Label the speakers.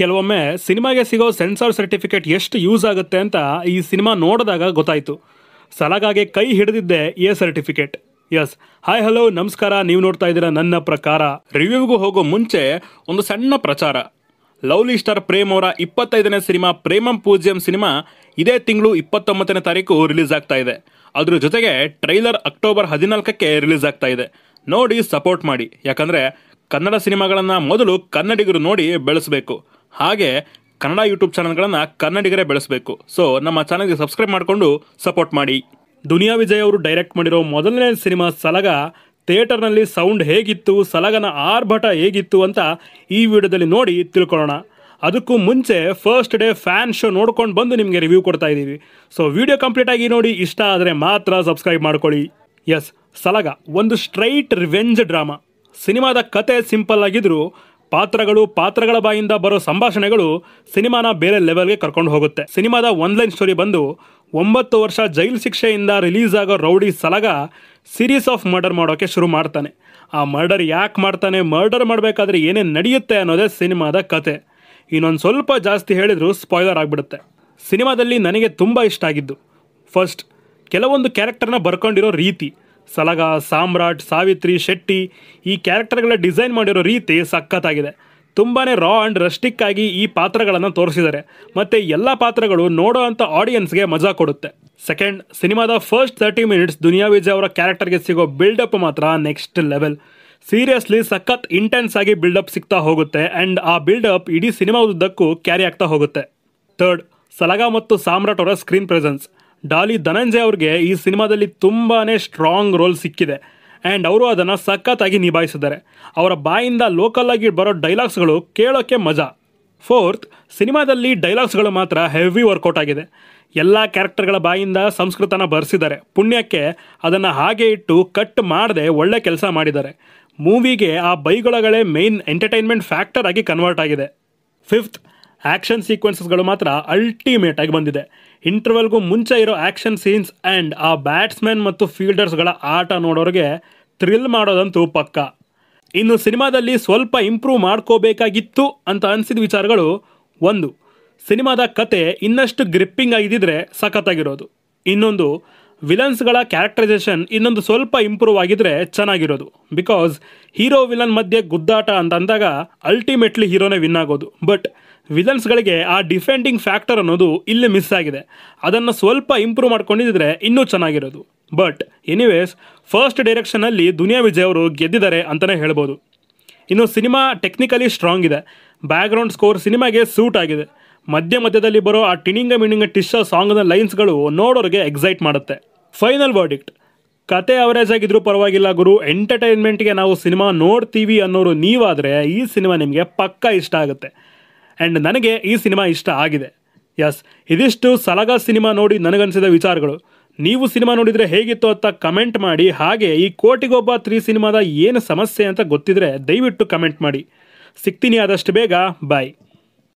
Speaker 1: ಕೆಲವೊಮ್ಮೆ ಸಿನಿಮಾಗೆ ಸಿಗೋ ಸೆನ್ಸಾರ್ ಸರ್ಟಿಫಿಕೇಟ್ ಎಷ್ಟು ಯೂಸ್ ಆಗುತ್ತೆ ಅಂತ ಈ ಸಿನಿಮಾ ನೋಡಿದಾಗ ಗೊತ್ತಾಯಿತು ಸಲಗಾಗೆ ಕೈ ಹಿಡಿದಿದ್ದೆ A certificate yes hi hello ನಮಸ್ಕಾರ ನೀವು ನೋಡ್ತಾ ಇದ್ದೀರಾ ನನ್ನ ಪ್ರಕಾರ ರಿವ್ಯೂಗೂ ಹೋಗೋ ಮುಂಚೆ ಒಂದು ಸಣ್ಣ ಪ್ರಚಾರ ಲವ್ಲಿ ಸ್ಟಾರ್ ಪ್ರೇಮ್ ಅವರ ಇಪ್ಪತ್ತೈದನೇ ಸಿನಿಮಾ ಪ್ರೇಮಂ ಪೂಜ್ಯಂ ಸಿನಿಮಾ ಇದೇ ತಿಂಗಳು ಇಪ್ಪತ್ತೊಂಬತ್ತನೇ ತಾರೀಕು ರಿಲೀಸ್ ಆಗ್ತಾ ಇದೆ ಅದ್ರ ಜೊತೆಗೆ ಟ್ರೈಲರ್ ಅಕ್ಟೋಬರ್ ಹದಿನಾಲ್ಕಕ್ಕೆ ರಿಲೀಸ್ ಆಗ್ತಾ ಇದೆ ನೋಡಿ ಸಪೋರ್ಟ್ ಮಾಡಿ ಯಾಕಂದರೆ ಕನ್ನಡ ಸಿನಿಮಾಗಳನ್ನು ಮೊದಲು ಕನ್ನಡಿಗರು ನೋಡಿ ಬೆಳೆಸಬೇಕು ಹಾಗೆ ಕನ್ನಡ ಯೂಟ್ಯೂಬ್ ಚಾನಲ್ಗಳನ್ನು ಕನ್ನಡಿಗರೇ ಬೆಳೆಸಬೇಕು ಸೊ ನಮ್ಮ ಚಾನಲ್ಗೆ ಸಬ್ಸ್ಕ್ರೈಬ್ ಮಾಡಿಕೊಂಡು ಸಪೋರ್ಟ್ ಮಾಡಿ ದುನಿಯಾ ವಿಜಯ್ ಅವರು ಡೈರೆಕ್ಟ್ ಮಾಡಿರೋ ಮೊದಲನೇ ಸಿನಿಮಾ ಸಲಗ ಥಿಯೇಟರ್ನಲ್ಲಿ ಸೌಂಡ್ ಹೇಗಿತ್ತು ಸಲಗನ ಆರ್ಭಟ ಹೇಗಿತ್ತು ಅಂತ ಈ ವಿಡಿಯೋದಲ್ಲಿ ನೋಡಿ ತಿಳ್ಕೊಳ್ಳೋಣ ಅದಕ್ಕೂ ಮುಂಚೆ ಫಸ್ಟ್ ಡೇ ಫ್ಯಾನ್ ಶೋ ನೋಡ್ಕೊಂಡು ಬಂದು ನಿಮಗೆ ರಿವ್ಯೂ ಕೊಡ್ತಾ ಇದ್ದೀವಿ ಸೊ ವಿಡಿಯೋ ಕಂಪ್ಲೀಟ್ ಆಗಿ ನೋಡಿ ಇಷ್ಟ ಆದರೆ ಮಾತ್ರ ಸಬ್ಸ್ಕ್ರೈಬ್ ಮಾಡ್ಕೊಳ್ಳಿ ಎಸ್ ಸಲಗ ಒಂದು ಸ್ಟ್ರೈಟ್ ರಿವೆಂಜ್ ಡ್ರಾಮಾ ಸಿನಿಮಾದ ಕತೆ ಸಿಂಪಲ್ ಆಗಿದ್ರು ಪಾತ್ರಗಳು ಪಾತ್ರಗಳ ಬಾಯಿಂದ ಬರೋ ಸಂಭಾಷಣೆಗಳು ಸಿನಿಮಾನ ಬೇರೆ ಲೆವೆಲ್ಗೆ ಕರ್ಕೊಂಡು ಹೋಗುತ್ತೆ ಸಿನಿಮಾದ ಒನ್ಲೈನ್ ಸ್ಟೋರಿ ಬಂದು ಒಂಬತ್ತು ವರ್ಷ ಜೈಲು ಶಿಕ್ಷೆಯಿಂದ ರಿಲೀಸ್ ಆಗೋ rowdy Salaga series of murder ಮಾಡೋಕ್ಕೆ ಶುರು ಮಾಡ್ತಾನೆ ಆ ಮರ್ಡರ್ ಯಾಕೆ ಮಾಡ್ತಾನೆ ಮರ್ಡರ್ ಮಾಡಬೇಕಾದ್ರೆ ಏನೇನು ನಡೆಯುತ್ತೆ ಅನ್ನೋದೇ ಸಿನಿಮಾದ ಕತೆ ಇನ್ನೊಂದು ಸ್ವಲ್ಪ ಜಾಸ್ತಿ ಹೇಳಿದರೂ ಸ್ಪಾಯ್ಲರ್ ಆಗಿಬಿಡುತ್ತೆ ಸಿನಿಮಾದಲ್ಲಿ ನನಗೆ ತುಂಬ ಇಷ್ಟ ಆಗಿದ್ದು ಫಸ್ಟ್ ಕೆಲವೊಂದು ಕ್ಯಾರೆಕ್ಟರ್ನ ಬರ್ಕೊಂಡಿರೋ ರೀತಿ ಸಲಗ ಸಾಮ್ರಾಟ್ ಸಾವಿತ್ರಿ ಶೆಟ್ಟಿ ಈ ಕ್ಯಾರೆಕ್ಟರ್ಗಳ ಡಿಸೈನ್ ಮಾಡಿರೋ ರೀತಿ ಸಖತ್ತಾಗಿದೆ ತುಂಬಾ ರಾ ಆ್ಯಂಡ್ ರಸ್ಟಿಕ್ ಆಗಿ ಈ ಪಾತ್ರಗಳನ್ನು ತೋರಿಸಿದ್ದಾರೆ ಮತ್ತು ಎಲ್ಲ ಪಾತ್ರಗಳು ನೋಡೋ ಅಂಥ ಆಡಿಯನ್ಸ್ಗೆ ಮಜಾ ಕೊಡುತ್ತೆ ಸೆಕೆಂಡ್ ಸಿನಿಮಾದ first thirty minutes Duniya Vijay ಅವರ ಕ್ಯಾರೆಕ್ಟರ್ಗೆ ಸಿಗೋ ಬಿಲ್ಡಪ್ ಮಾತ್ರ ನೆಕ್ಸ್ಟ್ ಲೆವೆಲ್ ಸೀರಿಯಸ್ಲಿ ಸಖತ್ ಇಂಟೆನ್ಸ್ ಆಗಿ ಬಿಲ್ಡಪ್ ಸಿಗ್ತಾ ಹೋಗುತ್ತೆ ಆ್ಯಂಡ್ ಆ ಬಿಲ್ಡಪ್ ಇಡೀ ಉದ್ದಕ್ಕೂ ಕ್ಯಾರಿ ಆಗ್ತಾ ಹೋಗುತ್ತೆ ಥರ್ಡ್ ಸಲಗ ಮತ್ತು ಸಾಮ್ರಾಟ್ ಅವರ ಸ್ಕ್ರೀನ್ ಪ್ರೆಸೆನ್ಸ್ ಡಾಲಿ ಧನಂಜಯ್ ಅವ್ರಿಗೆ ಈ ಸಿನಿಮಾದಲ್ಲಿ ತುಂಬಾ ಸ್ಟ್ರಾಂಗ್ ರೋಲ್ ಸಿಕ್ಕಿದೆ ಆ್ಯಂಡ್ ಅವರು ಅದನ್ನು ಸಖತ್ತಾಗಿ ನಿಭಾಯಿಸಿದ್ದಾರೆ ಅವರ ಬಾಯಿಂದ ಲೋಕಲ್ ಆಗಿ ಬರೋ ಡೈಲಾಗ್ಸ್ಗಳು ಕೇಳೋಕ್ಕೆ ಮಜಾ ಫೋರ್ತ್ ಸಿನಿಮಾದಲ್ಲಿ ಡೈಲಾಗ್ಸ್ಗಳು ಮಾತ್ರ ಹೆವಿ ವರ್ಕೌಟ್ ಆಗಿದೆ ಎಲ್ಲ ಕ್ಯಾರೆಕ್ಟರ್ಗಳ ಬಾಯಿಂದ ಸಂಸ್ಕೃತನ ಬರೆಸಿದ್ದಾರೆ ಪುಣ್ಯಕ್ಕೆ ಅದನ್ನು ಹಾಗೆ ಇಟ್ಟು ಕಟ್ ಮಾಡದೆ ಒಳ್ಳೆ ಕೆಲಸ ಮಾಡಿದ್ದಾರೆ ಮೂವಿಗೆ ಆ ಬೈಗಳಗಳೇ ಮೇನ್ ಎಂಟರ್ಟೈನ್ಮೆಂಟ್ ಫ್ಯಾಕ್ಟರ್ ಆಗಿ ಕನ್ವರ್ಟ್ ಆಗಿದೆ ಫಿಫ್ತ್ ಆ್ಯಕ್ಷನ್ ಸೀಕ್ವೆನ್ಸಸ್ಗಳು ಮಾತ್ರ ಅಲ್ಟಿಮೇಟ್ ಆಗಿ ಬಂದಿದೆ ಇಂಟರ್ವಲ್ಗೂ ಮುಂಚೆ ಇರೋ ಆ್ಯಕ್ಷನ್ ಸೀನ್ಸ್ ಆ್ಯಂಡ್ ಆ ಬ್ಯಾಟ್ಸ್ಮನ್ ಮತ್ತು ಫೀಲ್ಡರ್ಸ್ಗಳ ಆಟ ನೋಡೋರಿಗೆ ಥ್ರಿಲ್ ಮಾಡೋದಂತೂ ಪಕ್ಕ ಇನ್ನು ಸಿನಿಮಾದಲ್ಲಿ ಸ್ವಲ್ಪ ಇಂಪ್ರೂವ್ ಮಾಡ್ಕೋಬೇಕಾಗಿತ್ತು ಅಂತ ಅನಿಸಿದ ವಿಚಾರಗಳು ಒಂದು ಸಿನಿಮಾದ ಕತೆ ಇನ್ನಷ್ಟು ಗ್ರಿಪ್ಪಿಂಗ್ ಆಗಿದ್ದಿದ್ರೆ ಸಖತ್ತಾಗಿರೋದು ಇನ್ನೊಂದು ವಿಲನ್ಸ್ಗಳ ಕ್ಯಾರೆಕ್ಟರೈಸೇಷನ್ ಇನ್ನೊಂದು ಸ್ವಲ್ಪ ಇಂಪ್ರೂವ್ ಆಗಿದ್ರೆ ಚೆನ್ನಾಗಿರೋದು ಬಿಕಾಸ್ ಹೀರೋ ವಿಲನ್ ಮಧ್ಯೆ ಗುದ್ದಾಟ ಅಂತ ಅಂದಾಗ ಅಲ್ಟಿಮೇಟ್ಲಿ ಹೀರೋನೇ ವಿನ್ ಆಗೋದು ಬಟ್ ವಿಲನ್ಸ್ಗಳಿಗೆ ಆ ಡಿಫೆಂಡಿಂಗ್ ಫ್ಯಾಕ್ಟರ್ ಅನ್ನೋದು ಇಲ್ಲಿ ಮಿಸ್ ಆಗಿದೆ ಅದನ್ನು ಸ್ವಲ್ಪ ಇಂಪ್ರೂವ್ ಮಾಡ್ಕೊಂಡಿದ್ರೆ ಇನ್ನೂ ಚೆನ್ನಾಗಿರೋದು ಬಟ್ ಎನಿವೇಸ್ ಫಸ್ಟ್ ಡೈರೆಕ್ಷನಲ್ಲಿ ದುನಿಯಾ ವಿಜಯ್ ಅವರು ಗೆದ್ದಿದ್ದಾರೆ ಅಂತಲೇ ಹೇಳ್ಬೋದು ಇನ್ನು ಸಿನಿಮಾ ಟೆಕ್ನಿಕಲಿ ಸ್ಟ್ರಾಂಗ್ ಇದೆ ಬ್ಯಾಕ್ಗ್ರೌಂಡ್ ಸ್ಕೋರ್ ಸಿನಿಮಾಗೆ ಸೂಟ್ ಆಗಿದೆ ಮಧ್ಯ ಮಧ್ಯದಲ್ಲಿ ಬರೋ ಆ ಟಿಣಿಂಗ ಮಿಣಿಂಗ ಟಿಶ್ಶ ಸಾಂಗ್ನ ಲೈನ್ಸ್ಗಳು ನೋಡೋರಿಗೆ ಎಕ್ಸೈಟ್ ಮಾಡುತ್ತೆ ಫೈನಲ್ ವರ್ಡಿಕ್ಟ್ ಕತೆ ಅವರೇಜ್ ಆಗಿದ್ರೂ ಪರವಾಗಿಲ್ಲ ಗುರು ಎಂಟರ್ಟೈನ್ಮೆಂಟ್ಗೆ ನಾವು ಸಿನಿಮಾ ನೋಡ್ತೀವಿ ಅನ್ನೋರು ನೀವಾದರೆ ಈ ಸಿನಿಮಾ ನಿಮಗೆ ಪಕ್ಕಾ ಇಷ್ಟ ಆಗುತ್ತೆ ಆ್ಯಂಡ್ ನನಗೆ ಈ ಸಿನಿಮಾ ಇಷ್ಟ ಆಗಿದೆ ಎಸ್ ಇದಿಷ್ಟು ಸಲಗ ಸಿನಿಮಾ ನೋಡಿ ನನಗನ್ಸಿದ ವಿಚಾರಗಳು ನೀವು ಸಿನಿಮಾ ನೋಡಿದರೆ ಹೇಗಿತ್ತು ಅಂತ ಕಮೆಂಟ್ ಮಾಡಿ ಹಾಗೆ ಈ ಕೋಟಿಗೊಬ್ಬ ತ್ರೀ ಸಿನಿಮಾದ ಏನು ಸಮಸ್ಯೆ ಅಂತ ಗೊತ್ತಿದ್ರೆ ದಯವಿಟ್ಟು ಕಮೆಂಟ್ ಮಾಡಿ ಸಿಗ್ತೀನಿ ಆದಷ್ಟು ಬೇಗ ಬಾಯ್